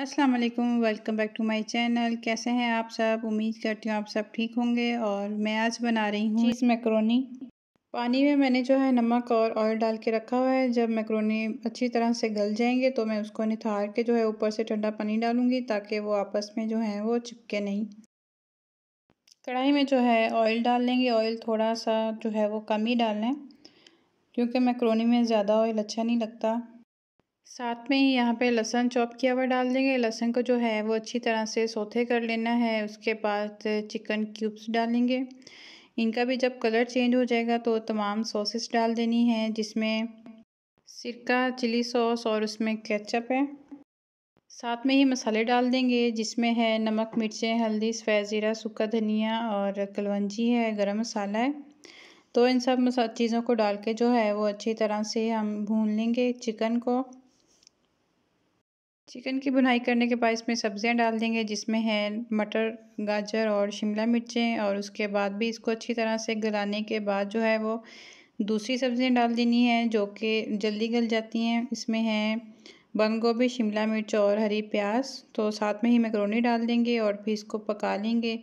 अस्सलाम वालेकुम welcome back to my channel कैसे हैं आप सब उम्मीद करती हूँ आप सब ठीक होंगे और मैं आज बना रही हूँ चीज़ मैक्रोनी पानी में मैंने जो है नमक और ऑयल डाल के रखा हुआ है जब मैक्रोनी अच्छी तरह से गल जाएंगे तो मैं उसको निथार के जो है ऊपर से ठंडा पानी डालूँगी ताकि वो आपस में जो है वो चिपके नहीं कढ़ाई में जो है ऑयल डाल लेंगे ऑयल थोड़ा सा जो है वो कम ही डाल लें क्योंकि मैक्रोनी में ज़्यादा ऑयल अच्छा नहीं लगता साथ में ही यहाँ पे लहसन चॉप किया हुआ डाल देंगे लहसन को जो है वो अच्छी तरह से सोते कर लेना है उसके बाद चिकन क्यूब्स डालेंगे इनका भी जब कलर चेंज हो जाएगा तो तमाम सॉसेस डाल देनी है जिसमें सिरका चिली सॉस और उसमें केचप है साथ में ही मसाले डाल देंगे जिसमें है नमक मिर्चें हल्दी सफ़ेद ज़ीरा सूखा धनिया और कलवंजी है गरम मसाला है तो इन सब चीज़ों को डाल के जो है वो अच्छी तरह से हम भून लेंगे चिकन को चिकन की बुनाई करने के बाद इसमें सब्ज़ियाँ डाल देंगे जिसमें है मटर गाजर और शिमला मिर्चें और उसके बाद भी इसको अच्छी तरह से गलाने के बाद जो है वो दूसरी सब्ज़ियाँ डाल देनी हैं जो कि जल्दी गल जाती हैं इसमें है बंद गोभी शिमला मिर्च और हरी प्याज तो साथ में ही मैक्रोनी डाल देंगे और फिर इसको पका लेंगे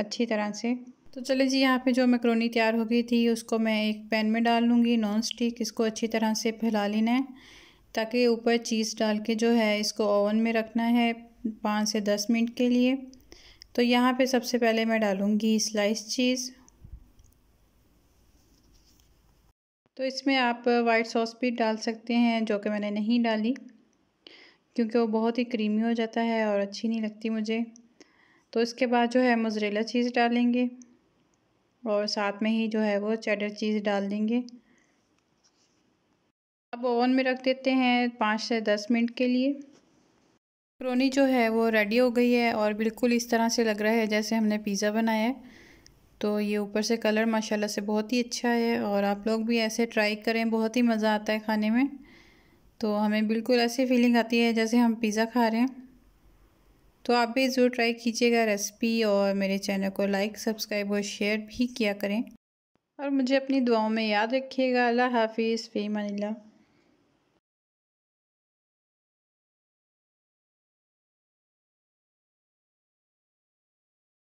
अच्छी तरह से तो चले जी यहाँ पे जो मैक्रोनी तैयार हो गई थी उसको मैं एक पैन में डाल लूँगी नॉन स्टिक इसको अच्छी तरह से फैला लेना है ताकि ऊपर चीज़ डाल के जो है इसको ओवन में रखना है पाँच से दस मिनट के लिए तो यहाँ पे सबसे पहले मैं डालूँगी स्लाइस चीज़ तो इसमें आप वाइट सॉस भी डाल सकते हैं जो कि मैंने नहीं डाली क्योंकि वो बहुत ही क्रीमी हो जाता है और अच्छी नहीं लगती मुझे तो इसके बाद जो है मोज़रेला चीज़ डालेंगे और साथ में ही जो है वो चेडर चीज़ डाल देंगे अब ओवन में रख देते हैं पाँच से दस मिनट के लिए मैक्रोनी जो है वो रेडी हो गई है और बिल्कुल इस तरह से लग रहा है जैसे हमने पिज़्ज़ा बनाया है तो ये ऊपर से कलर माशाल्लाह से बहुत ही अच्छा है और आप लोग भी ऐसे ट्राई करें बहुत ही मज़ा आता है खाने में तो हमें बिल्कुल ऐसी फीलिंग आती है जैसे हम पिज़्ज़ा खा रहे हैं तो आप भी ज़रूर ट्राई कीजिएगा रेसिपी और मेरे चैनल को लाइक सब्सक्राइब और शेयर भी किया करें और मुझे अपनी दुआओं में याद रखिएगा अल्लाह हाफिज़ फ़ीमान